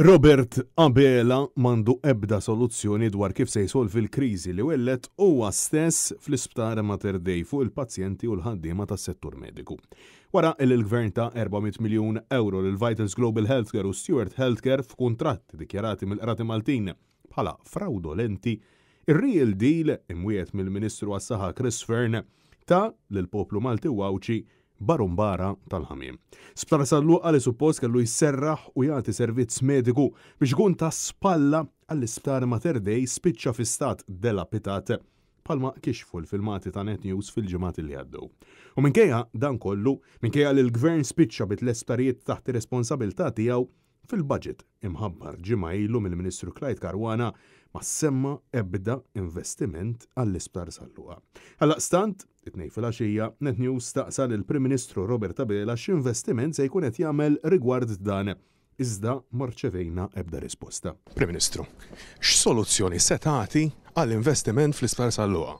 Robert Abela mandu ebda soluzzjoni dwar kif se jisol l-kriżi li wellet huwa stess fl-isptar Mater Dei fuq il-pazjenti u l-ħaddiema tas-settur mediku. Wara il l-gvern ta' 400 miljun euro l Vitals Global Healthcare u Stewart Healthcare f'kuntratt dikjarati mill-Qrati Maltin bħala fraudolenti, ir-real deal imwiet mill-Ministru għas saħa Chris Fern ta' l-poplu Malti wawċi barumbara tal-ħamim. Sptar sallu għalli suppost kellu jisserraħ u jagħti servizz mediku biex kun ta' spalla għall-isptar Mater Dei spiċċa fi stat della Pitat palma kixfu l-filmati ta' Net News fil ġemat li għaddu. U minkejja dan kollu, minkejja li l-gvern spiċċa bit l isptarijiet taħt ir-responsabilità tiegħu Fil-budget imħabbar ġimgħa ilu mill-Ministru Clyde Karwana ma semma ebda investiment għall-isptar sal-luqa. Għalla stant, it-nej fil-axija, net news taqsal prim Ministru Robert Abela x'investiment se jkun qed jagħmel rigward dan iżda marċevejna ebda risposta. Prim Ministru, x'soluzzjoni se tagħti għall-investiment fl-isptar sal-luqa?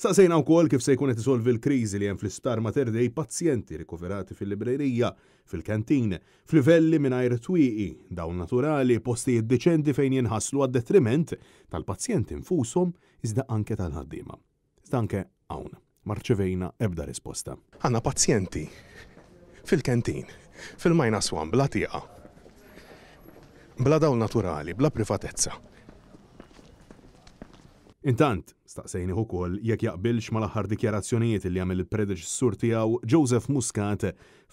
Saqsejna wkoll kif se jkun qed isolvi l-kriżi li hemm fl-isptar materdej pazjenti rikoverati fil-librerija, fil-kantin, f'livelli mingħajr twiqi, dawn naturali, postijiet deċendi fejn jenħaslu għad detriment tal-pazjenti nfushom iżda anke tal-ħaddiema. Iżda anke marċevejna ebda risposta. Għanna pazjenti fil-kantin, fil-majna swan bla tieqa, bla dawn naturali, bla privatezza, Intant, staqsejni ukoll jekk jaqbilx mal aħħar dikjarazzjonijiet li għamil il-predeċessur tiegħu Joseph Muscat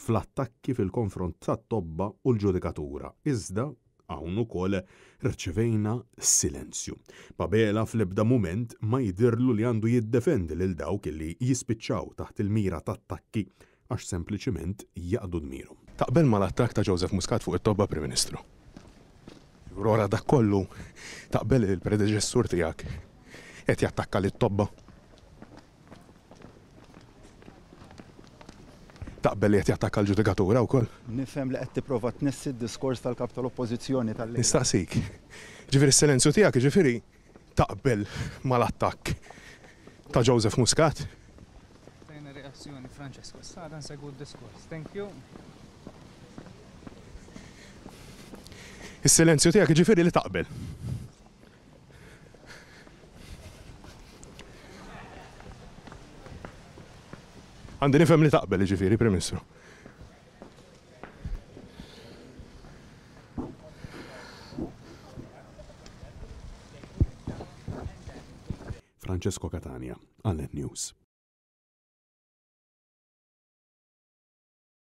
fl-attakki fil-konfront tat-tobba u l-ġudikatura. Iżda hawn ukoll rċevejna silenzju. Babela fl-ebda mument ma jidirlu li għandu jiddefendi lil dawk li jispiċċaw taħt il-mira ta' attakki għax sempliċiment jaqdu dmiru. Taqbel mal-attak ta' Joseph Muscat fuq it-tobba Prim Ministru. Rora dak kollu taqbel il-predeċessur tiegħek qed jattakka lit-tobba. taqbel li qed jattakka l-ġudikatura wkoll. Nifhem li qed tipprova tnissi d-diskors tal-kap tal-Oppożizzjoni tal Nistaqsik. Ġifieri s-silenzju tiegħek jiġifieri taqbel mal-attakk ta' Joseph Muscat. Tejna reazzjoni Francesco, sada segu d-diskors. Thank you. Is-silenzju tiegħek ġifieri li taqbel. għandi nifhem li taqbel ġifiri, prim Francesco Catania, Allen News.